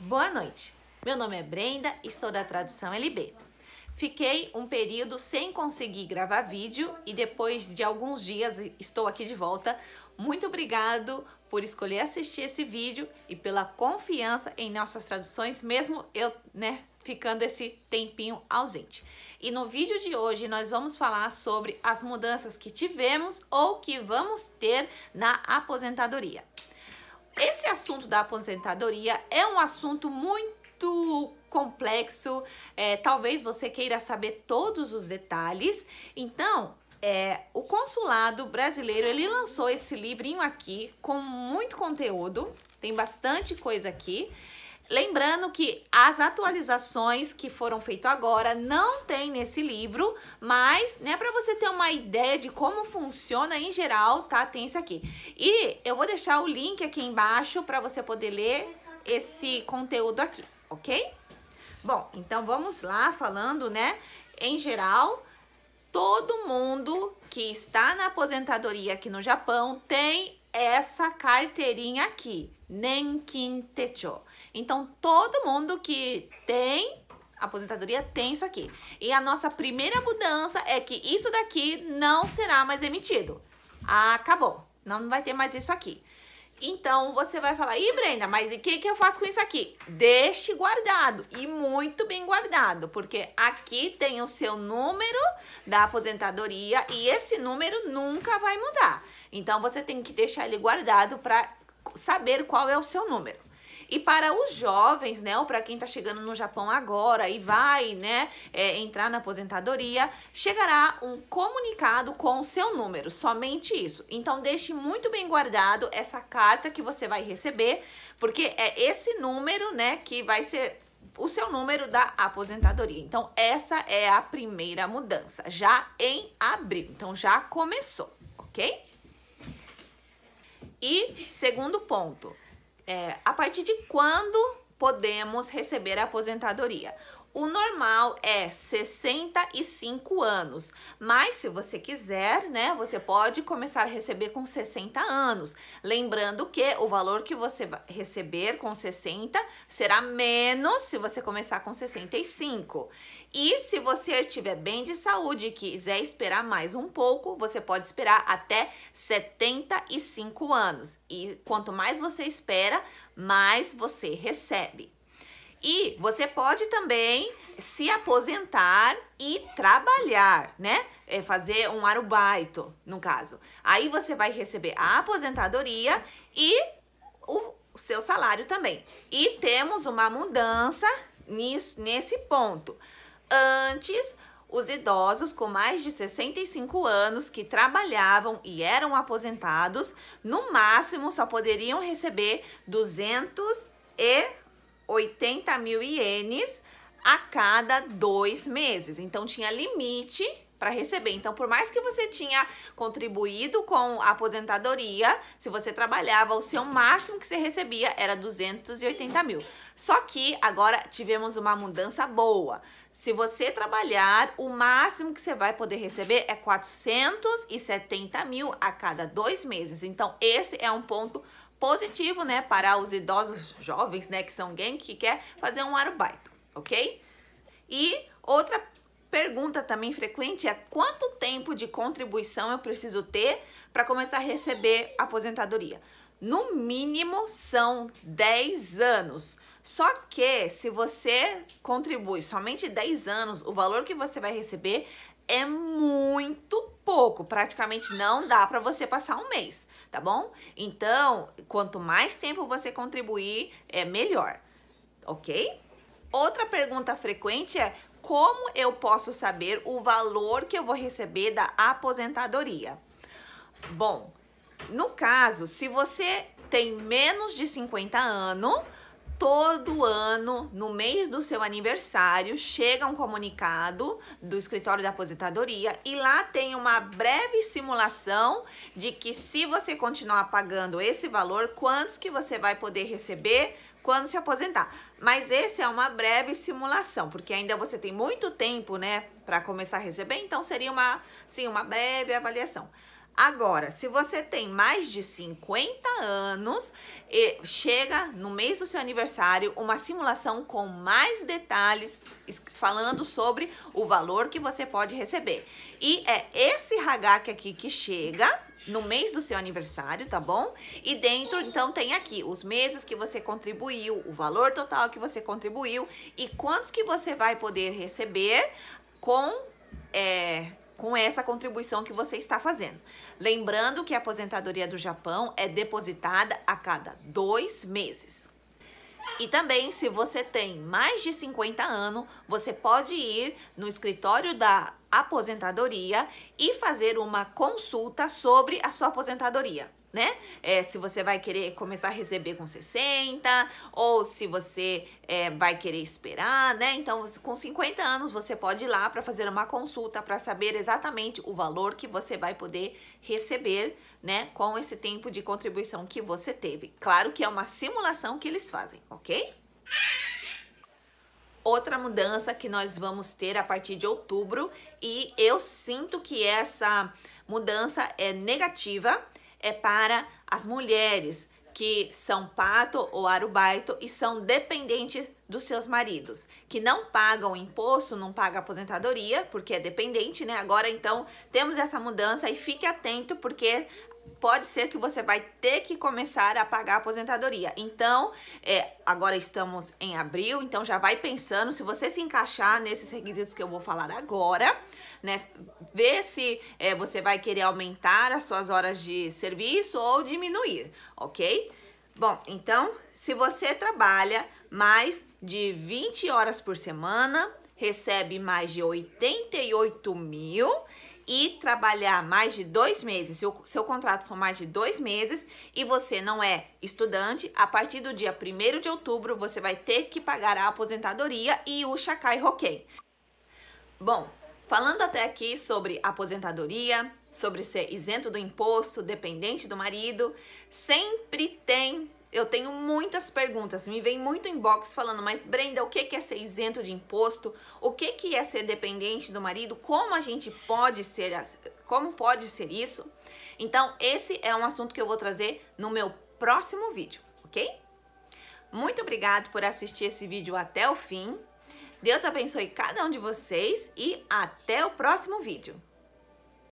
Boa noite. Meu nome é Brenda e sou da Tradução LB. Fiquei um período sem conseguir gravar vídeo e depois de alguns dias estou aqui de volta. Muito obrigado por escolher assistir esse vídeo e pela confiança em nossas traduções, mesmo eu, né, ficando esse tempinho ausente. E no vídeo de hoje nós vamos falar sobre as mudanças que tivemos ou que vamos ter na aposentadoria assunto da aposentadoria é um assunto muito complexo, é, talvez você queira saber todos os detalhes. Então, é, o consulado brasileiro ele lançou esse livrinho aqui com muito conteúdo, tem bastante coisa aqui. Lembrando que as atualizações que foram feitas agora não tem nesse livro, mas, né, para você ter uma ideia de como funciona em geral, tá? Tem esse aqui. E eu vou deixar o link aqui embaixo para você poder ler esse conteúdo aqui, ok? Bom, então vamos lá falando, né, em geral, todo mundo que está na aposentadoria aqui no Japão tem essa carteirinha aqui, Nenkin Techo. Então, todo mundo que tem aposentadoria tem isso aqui. E a nossa primeira mudança é que isso daqui não será mais emitido. Acabou. Não vai ter mais isso aqui. Então, você vai falar, e Brenda, mas o que, que eu faço com isso aqui? Deixe guardado, e muito bem guardado, porque aqui tem o seu número da aposentadoria e esse número nunca vai mudar. Então você tem que deixar ele guardado para saber qual é o seu número. E para os jovens, né, ou para quem está chegando no Japão agora e vai, né, é, entrar na aposentadoria, chegará um comunicado com o seu número, somente isso. Então deixe muito bem guardado essa carta que você vai receber, porque é esse número, né, que vai ser o seu número da aposentadoria. Então essa é a primeira mudança, já em abril. Então já começou, ok? E segundo ponto, é, a partir de quando podemos receber a aposentadoria? O normal é 65 anos, mas se você quiser, né, você pode começar a receber com 60 anos. Lembrando que o valor que você vai receber com 60 será menos se você começar com 65. E se você estiver bem de saúde e quiser esperar mais um pouco, você pode esperar até 75 anos. E quanto mais você espera, mais você recebe. E você pode também se aposentar e trabalhar, né? É fazer um arubaito, no caso. Aí você vai receber a aposentadoria e o seu salário também. E temos uma mudança nisso, nesse ponto. Antes, os idosos com mais de 65 anos que trabalhavam e eram aposentados, no máximo só poderiam receber 200 e 80 mil ienes a cada dois meses. Então tinha limite para receber. Então, por mais que você tinha contribuído com a aposentadoria, se você trabalhava, o seu máximo que você recebia era 280 mil. Só que agora tivemos uma mudança boa. Se você trabalhar, o máximo que você vai poder receber é 470 mil a cada dois meses. Então, esse é um ponto positivo, né, para os idosos jovens, né, que são alguém que quer fazer um arubaito, ok? E outra pergunta também frequente é quanto tempo de contribuição eu preciso ter para começar a receber aposentadoria? No mínimo são 10 anos. Só que se você contribui somente 10 anos, o valor que você vai receber é muito pouco, praticamente não dá para você passar um mês, tá bom? Então, quanto mais tempo você contribuir, é melhor, ok? Outra pergunta frequente é como eu posso saber o valor que eu vou receber da aposentadoria? Bom, no caso, se você tem menos de 50 anos, todo ano, no mês do seu aniversário, chega um comunicado do escritório da aposentadoria e lá tem uma breve simulação de que se você continuar pagando esse valor, quantos que você vai poder receber quando se aposentar. Mas esse é uma breve simulação, porque ainda você tem muito tempo, né, para começar a receber, então seria uma, sim, uma breve avaliação. Agora, se você tem mais de 50 anos, chega no mês do seu aniversário uma simulação com mais detalhes falando sobre o valor que você pode receber. E é esse hack aqui que chega no mês do seu aniversário, tá bom? E dentro, então, tem aqui os meses que você contribuiu, o valor total que você contribuiu e quantos que você vai poder receber com... É, com essa contribuição que você está fazendo. Lembrando que a aposentadoria do Japão é depositada a cada dois meses. E também, se você tem mais de 50 anos, você pode ir no escritório da aposentadoria e fazer uma consulta sobre a sua aposentadoria né? É, se você vai querer começar a receber com 60 ou se você é, vai querer esperar, né? Então, com 50 anos, você pode ir lá para fazer uma consulta para saber exatamente o valor que você vai poder receber, né? Com esse tempo de contribuição que você teve. Claro que é uma simulação que eles fazem, ok? outra mudança que nós vamos ter a partir de outubro e eu sinto que essa mudança é negativa é para as mulheres que são pato ou arubaito e são dependentes dos seus maridos, que não pagam imposto, não pagam aposentadoria, porque é dependente, né? Agora então temos essa mudança e fique atento porque pode ser que você vai ter que começar a pagar a aposentadoria. Então, é, agora estamos em abril, então já vai pensando se você se encaixar nesses requisitos que eu vou falar agora, né? Ver se é, você vai querer aumentar as suas horas de serviço ou diminuir, ok? Bom, então, se você trabalha mais de 20 horas por semana, recebe mais de 88 mil e trabalhar mais de dois meses, se o seu contrato for mais de dois meses e você não é estudante, a partir do dia 1 de outubro você vai ter que pagar a aposentadoria e o Chacai Roquei. Bom, falando até aqui sobre aposentadoria, sobre ser isento do imposto, dependente do marido, sempre tem eu tenho muitas perguntas, me vem muito inbox falando, mas Brenda, o que é ser isento de imposto? O que é ser dependente do marido? Como a gente pode ser, como pode ser isso? Então, esse é um assunto que eu vou trazer no meu próximo vídeo, ok? Muito obrigado por assistir esse vídeo até o fim. Deus abençoe cada um de vocês e até o próximo vídeo.